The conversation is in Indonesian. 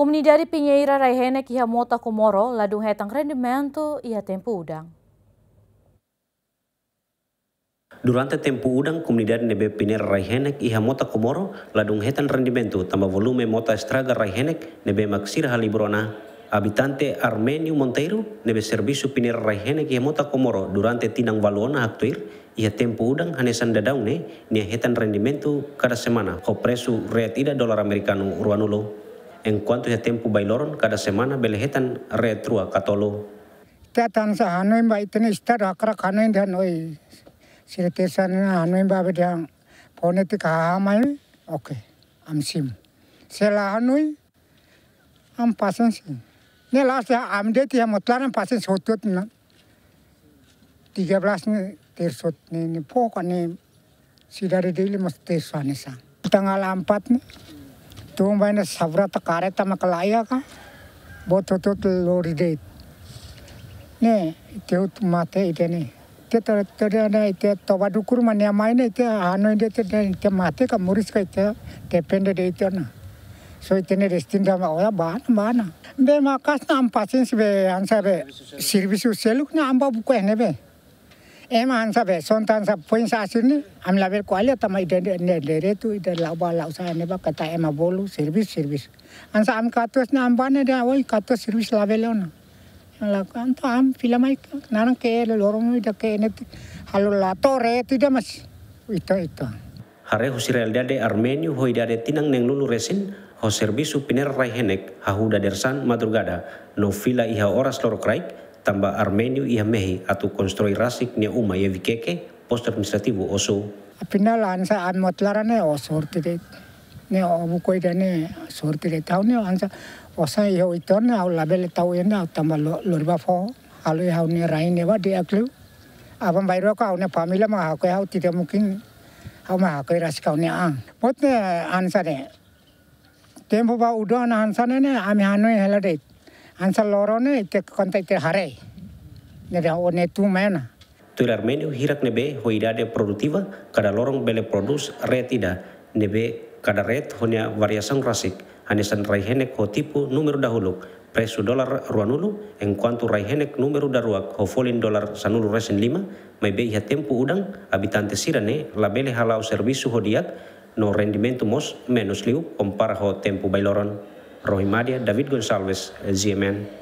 Komunidade Pinheira Raihene que mota Komoro ladung hetang rendimento ia tempo udang. Durante tempo udang, komunidade nebe Pinheira Raihene iha mota komoro, ladung hetan rendimento, tambah volume mota estraga Raihene nebe maksir halibrona. Habitante Armenio Monteiro nebe servisu Pinheira Raihene iha mota komoro durante tinang valona aktuir, iha tempo udang hanesan dadaune, nia hetan rendimento kada semana, ko presu dolar amerikanu uruanulo en cuanto ya tempo bailaron cada semana belehetan retrua catolo. Tatan sa hanoi ba itene star akra kanoi dan oi. Sirte san hanoi ba bedang ponetik hamai oke amsim. Sela hanoi am sim Ne sa am de ti motlan pasens hotut na. 13 ni tersot ni ni pokok ni sidari dili mas tersanisa. Tanggal 4 nih tuh main sabra tak karet sama kelaya kan, buat tuh tuh telur deh. Nih, itu tuh mata itu nih. Kita terusnya itu toba dukur mana yang mainnya itu anu itu itu itu mata kan muris kan itu depende deh itu na. So itu nih destin dia mau ya bahan bahan. Be makas nampasin sih be ansa be. Servisu seluknya ambau buku ene be. Ema hansa sontan sonta poin sa sini am la ver kualia tama ide ne itu, tu ide la ba la usa ne ba kata ema bolu servis servis. Ansa am katus na am bane de katus katos servis la velona. La am am filamai nanan ke le lorom ide ke ne halu la tore tida mas. Ito itu. Hare husirel dade Armenio hoi dade tinang neng lulu resin ho servisu piner raihenek hahuda dersan madrugada Novila fila iha oras lorokraik tamba armenio ia mehi atu konstroi rasik nia uma ia vikeke post administrativo oso. Apinal ansa an motlara ne o sortire ne o bukoi dane sortire tau ne ansa osa ia oitor ne au labele tau ia ne au tamba lorba fo alu ia ne rai ne wa de aklu abam bairo ka au ne famila ma ha ko e au mungkin au ma ha ko e rasik ne ang pot ne ansa ne tempo ba udan ansa ne ne ami hanoi helade Ansa lorone te kontak te hare. Nera one tu mena. Tu armenio hirak nebe de produktiva kada lorong bele produs retida nebe kada ret honya variasan rasik hanesan raihene ko tipu numero dahulu presu dolar ruanulu en cuanto raihenek numero daruak ho folin dolar sanulu resen lima mai be tempo udang habitante sirane bele halau servisu diak no rendimento mos menos liu compara ho tempo bailoron. Rohimadia, David Gonçalves, ZMN.